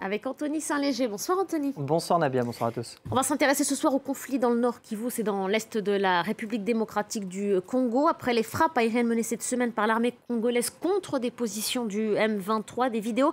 avec Anthony Saint-Léger. Bonsoir Anthony. Bonsoir Nabia, bonsoir à tous. On va s'intéresser ce soir au conflit dans le Nord Kivu, c'est dans l'Est de la République démocratique du Congo. Après les frappes aériennes menées cette semaine par l'armée congolaise contre des positions du M23, des vidéos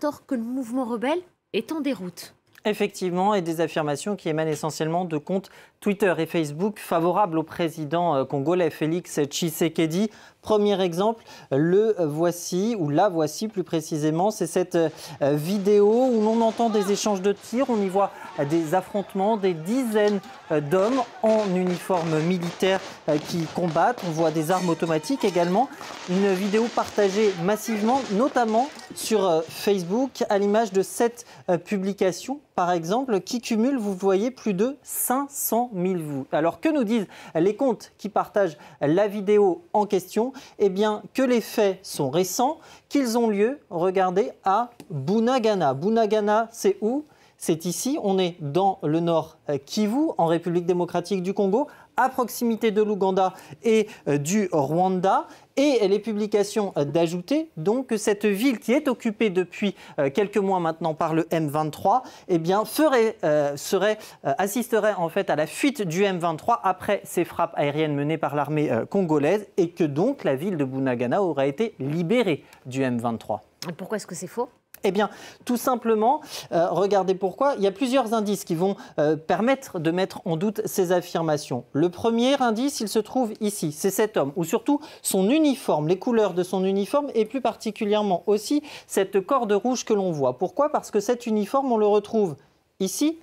tort que le mouvement rebelle est en déroute. Effectivement, et des affirmations qui émanent essentiellement de comptes Twitter et Facebook favorables au président euh, congolais Félix Tshisekedi. Premier exemple, le voici, ou la voici plus précisément, c'est cette euh, vidéo où l'on entend des échanges de tirs, on y voit des affrontements, des dizaines euh, d'hommes en uniforme militaire qui combattent, on voit des armes automatiques également. Une vidéo partagée massivement, notamment sur Facebook, à l'image de cette publication par exemple, qui cumule, vous voyez, plus de 500 000 vues. Alors que nous disent les comptes qui partagent la vidéo en question Eh bien, que les faits sont récents, qu'ils ont lieu, regardez, à Bunagana. Bunagana, c'est où c'est ici, on est dans le nord euh, Kivu, en République démocratique du Congo, à proximité de l'Ouganda et euh, du Rwanda et les publications d'ajouter donc que cette ville qui est occupée depuis euh, quelques mois maintenant par le M23 eh bien euh, serait, assisterait en fait à la fuite du M23 après ces frappes aériennes menées par l'armée congolaise et que donc la ville de Bunagana aurait été libérée du M23. Pourquoi est-ce que c'est faux eh bien, tout simplement, euh, regardez pourquoi. Il y a plusieurs indices qui vont euh, permettre de mettre en doute ces affirmations. Le premier indice, il se trouve ici. C'est cet homme, ou surtout son uniforme, les couleurs de son uniforme, et plus particulièrement aussi cette corde rouge que l'on voit. Pourquoi Parce que cet uniforme, on le retrouve ici,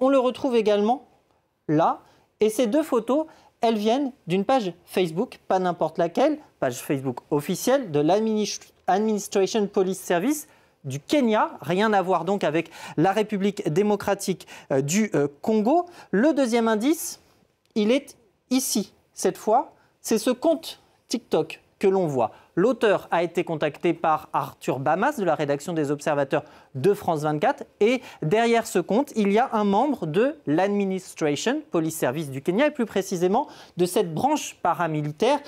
on le retrouve également là, et ces deux photos, elles viennent d'une page Facebook, pas n'importe laquelle, page Facebook officielle de l'Administration Police Service du Kenya, rien à voir donc avec la République démocratique euh, du euh, Congo. Le deuxième indice, il est ici, cette fois, c'est ce compte TikTok que l'on voit. L'auteur a été contacté par Arthur Bamas de la rédaction des Observateurs de France 24. Et derrière ce compte, il y a un membre de l'Administration Police Service du Kenya et plus précisément de cette branche paramilitaire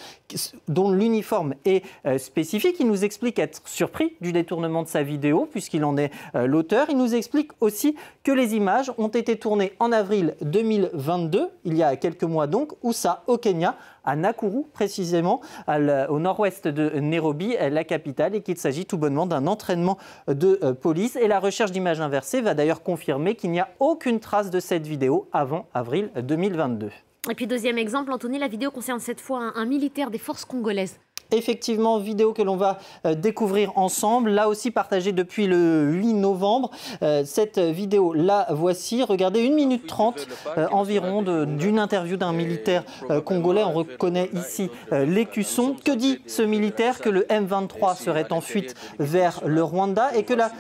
dont l'uniforme est euh, spécifique. Il nous explique être surpris du détournement de sa vidéo puisqu'il en est euh, l'auteur. Il nous explique aussi que les images ont été tournées en avril 2022, il y a quelques mois donc, où ça, au Kenya, à Nakuru, précisément, au nord-ouest de Nairobi, la capitale, et qu'il s'agit tout bonnement d'un entraînement de euh, police. Et la recherche d'images inversées va d'ailleurs confirmer qu'il n'y a aucune trace de cette vidéo avant avril 2022. Et puis deuxième exemple, Anthony, la vidéo concerne cette fois un militaire des forces congolaises Effectivement, vidéo que l'on va euh, découvrir ensemble, là aussi partagée depuis le 8 novembre. Euh, cette vidéo, la voici. Regardez, 1 minute 30 euh, environ d'une interview d'un militaire congolais. On reconnaît ici l'écusson. Que dit ce militaire Que le M23 serait en fuite vers le Rwanda et que la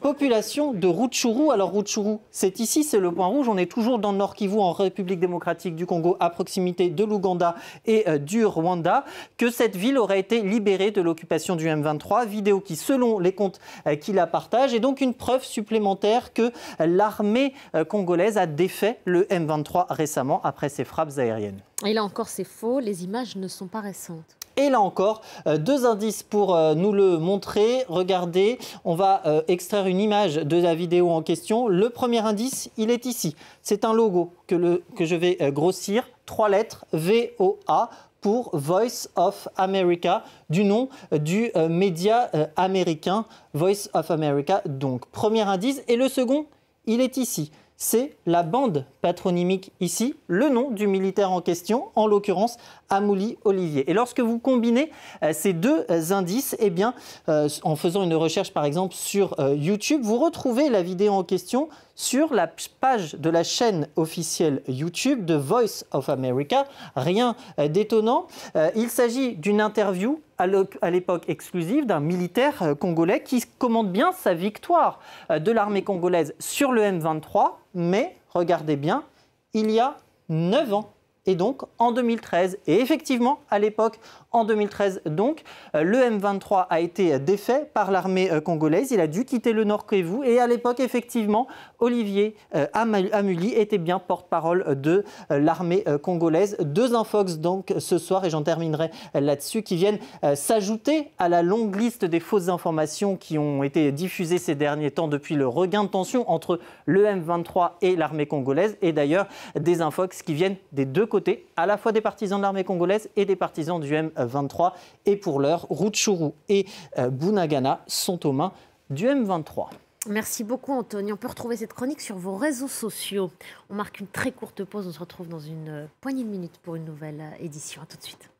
population de Rutshuru, alors Rutshuru, c'est ici, c'est le point rouge. On est toujours dans le Nord Kivu, en République démocratique du Congo, à proximité de l'Ouganda et du Rwanda, que cette ville aurait a été libéré de l'occupation du M23, vidéo qui, selon les comptes euh, qui la partagent, est donc une preuve supplémentaire que l'armée euh, congolaise a défait le M23 récemment après ses frappes aériennes. Et là encore, c'est faux, les images ne sont pas récentes. Et là encore, euh, deux indices pour nous le montrer. Regardez, on va extraire une image de la vidéo en question. Le premier indice, il est ici. C'est un logo que, le, que je vais grossir. Trois lettres, VOA Voice of America, du nom du euh, média euh, américain Voice of America. Donc, premier indice. Et le second, il est ici. C'est la bande patronymique ici, le nom du militaire en question, en l'occurrence Amouli Olivier. Et lorsque vous combinez euh, ces deux indices, eh bien, en faisant une recherche par exemple sur YouTube, vous retrouvez la vidéo en question sur la page de la chaîne officielle YouTube de Voice of America. Rien euh, d'étonnant. Euh, il s'agit d'une interview à l'époque exclusive d'un militaire euh, congolais qui commande bien sa victoire de l'armée congolaise sur le M23, mais regardez bien, il y a 9 ans et donc en 2013. Et effectivement, à l'époque, en 2013 donc, euh, le M23 a été défait par l'armée euh, congolaise. Il a dû quitter le Nord Kivu. Et à l'époque, effectivement, Olivier euh, Amuli était bien porte-parole de l'armée congolaise. Deux infox donc ce soir, et j'en terminerai là-dessus, qui viennent s'ajouter à la longue liste des fausses informations qui ont été diffusées ces derniers temps depuis le regain de tension entre le M23 et l'armée congolaise. Et d'ailleurs, des infox qui viennent des deux à la fois des partisans de l'armée congolaise et des partisans du M23. Et pour l'heure, Rutshuru et euh, Bunagana sont aux mains du M23. Merci beaucoup Anthony. On peut retrouver cette chronique sur vos réseaux sociaux. On marque une très courte pause. On se retrouve dans une euh, poignée de minutes pour une nouvelle euh, édition. A tout de suite.